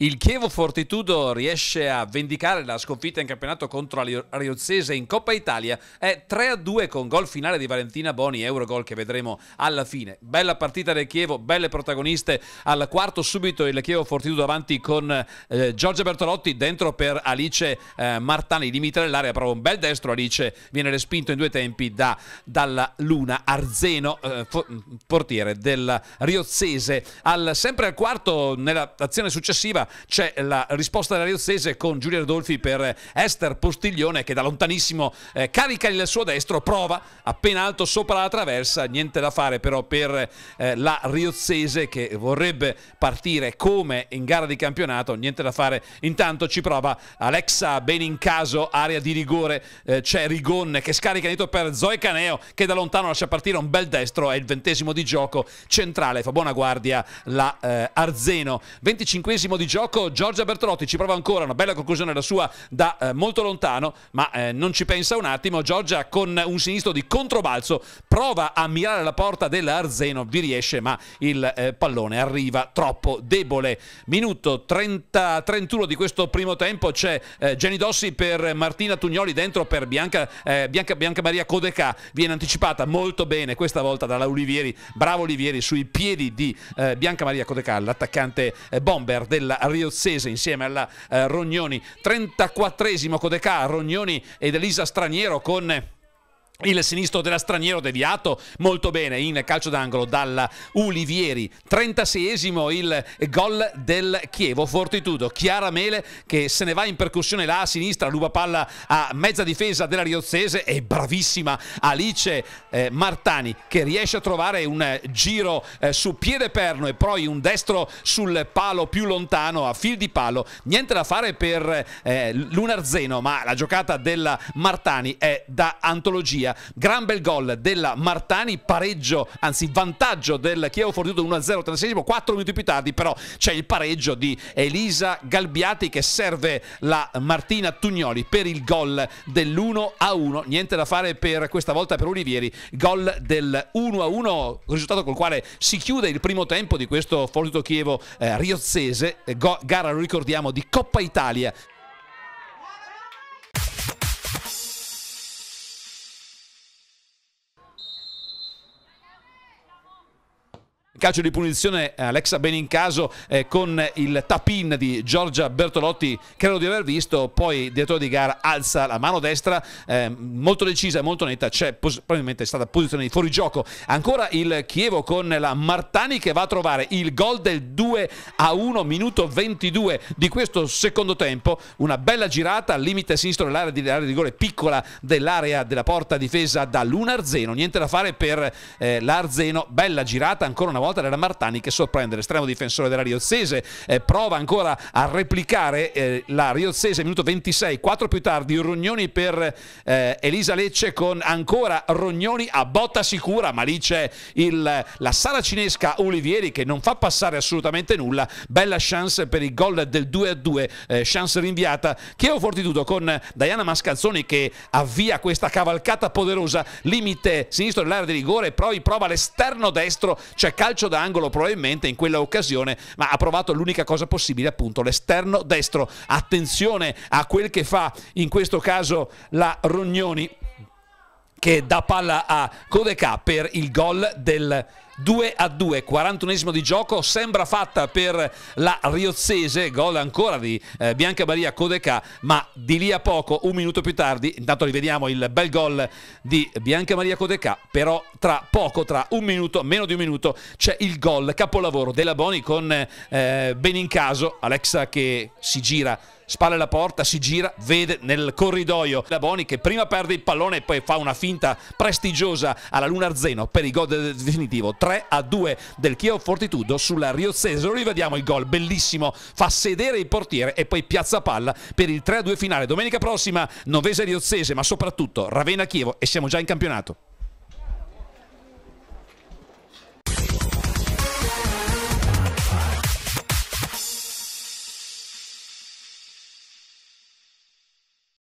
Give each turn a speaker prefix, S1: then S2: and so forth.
S1: Il Chievo Fortitudo riesce a vendicare la sconfitta in campionato contro l'Ariozzese in Coppa Italia. È 3-2 con gol finale di Valentina Boni, Eurogol che vedremo alla fine. Bella partita del Chievo, belle protagoniste. Al quarto subito il Chievo Fortitudo avanti con eh, Giorgia Bertolotti dentro per Alice eh, Martani, limite nell'area, prova un bel destro. Alice viene respinto in due tempi da, dalla Luna Arzeno, eh, mm, portiere del Riozzese. Al, sempre al quarto, nell'azione successiva, c'è la risposta della Riozzese con Giulia Rodolfi per eh, Esther Postiglione che da lontanissimo eh, carica il suo destro, prova appena alto sopra la traversa, niente da fare però per eh, la Riozzese che vorrebbe partire come in gara di campionato, niente da fare, intanto ci prova Alexa Benincaso, area di rigore, eh, c'è Rigon che scarica dietro per Zoe Caneo che da lontano lascia partire un bel destro, è il ventesimo di gioco centrale, fa buona guardia la eh, Arzeno, venticinquesimo di gioco gioco Giorgia Bertolotti ci prova ancora una bella conclusione la sua da eh, molto lontano ma eh, non ci pensa un attimo Giorgia con un sinistro di controbalzo prova a mirare la porta dell'Arzeno, vi riesce, ma il eh, pallone arriva troppo debole. Minuto 30, 31 di questo primo tempo c'è eh, Gianni Dossi per Martina Tugnoli dentro per Bianca, eh, Bianca, Bianca Maria Codeca. Viene anticipata molto bene questa volta dalla Olivieri. Bravo Olivieri sui piedi di eh, Bianca Maria Codeca, l'attaccante eh, bomber della Riozzese insieme alla eh, Rognoni. 34esimo Codeca, Rognoni ed Elisa Straniero con il sinistro della Straniero deviato molto bene in calcio d'angolo dalla Ulivieri. 36esimo il gol del Chievo. Fortitudo. Chiara Mele che se ne va in percussione là a sinistra, ruba palla a mezza difesa della Riozzese e bravissima Alice eh, Martani che riesce a trovare un giro eh, su piede perno e poi un destro sul palo più lontano a fil di palo. Niente da fare per eh, Lunarzeno, ma la giocata della Martani è da antologia Siviglia. Gran bel gol della Martani, pareggio, anzi vantaggio del Chievo Fortitudo 1-0 36 4 minuti più tardi però c'è il pareggio di Elisa Galbiati che serve la Martina Tugnoli per il gol dell'1-1. Niente da fare per questa volta per Olivieri, gol del 1-1, risultato col quale si chiude il primo tempo di questo Fortitudo Chievo eh, riozzese, Go gara lo ricordiamo di Coppa Italia. calcio di punizione eh, Alexa Benincaso eh, con il tapin di Giorgia Bertolotti credo di aver visto poi il direttore di gara alza la mano destra eh, molto decisa e molto netta c'è probabilmente stata posizione di fuorigioco ancora il Chievo con la Martani che va a trovare il gol del 2 a 1 minuto 22 di questo secondo tempo una bella girata al limite sinistro dell'area di, dell di, rigore piccola dell'area della porta difesa dall'Unarzeno niente da fare per eh, l'Arzeno bella girata ancora una volta volta era Martani che sorprende l'estremo difensore della Riozzese, eh, prova ancora a replicare eh, la Riozzese minuto 26, 4 più tardi Rognoni per eh, Elisa Lecce con ancora Rognoni a botta sicura, ma lì c'è la sala cinesca Olivieri che non fa passare assolutamente nulla, bella chance per il gol del 2-2, a eh, chance rinviata, Chievo Fortitudo con Diana Mascalzoni che avvia questa cavalcata poderosa, limite sinistro dell'area di rigore, poi prova l'esterno destro, c'è cioè calcio calcio d'angolo probabilmente in quella occasione, ma ha provato l'unica cosa possibile, appunto l'esterno destro. Attenzione a quel che fa in questo caso la Rognoni che dà palla a Codeca per il gol del 2 a 2, 41esimo di gioco, sembra fatta per la Riozzese, gol ancora di eh, Bianca Maria Codeca, ma di lì a poco, un minuto più tardi, intanto rivediamo il bel gol di Bianca Maria Codeca, però tra poco, tra un minuto, meno di un minuto, c'è il gol capolavoro della Boni con eh, Benincaso, Alexa che si gira spalla la porta, si gira, vede nel corridoio la Boni che prima perde il pallone e poi fa una finta prestigiosa alla Luna Lunarzeno per il gol definitivo. 3 a 2 del Chievo Fortitudo sulla Riozzese. Lo Rivediamo il gol, bellissimo, fa sedere il portiere e poi piazza palla per il 3 a 2 finale. Domenica prossima Novese Riozzese, ma soprattutto Ravenna Chievo e siamo già in campionato.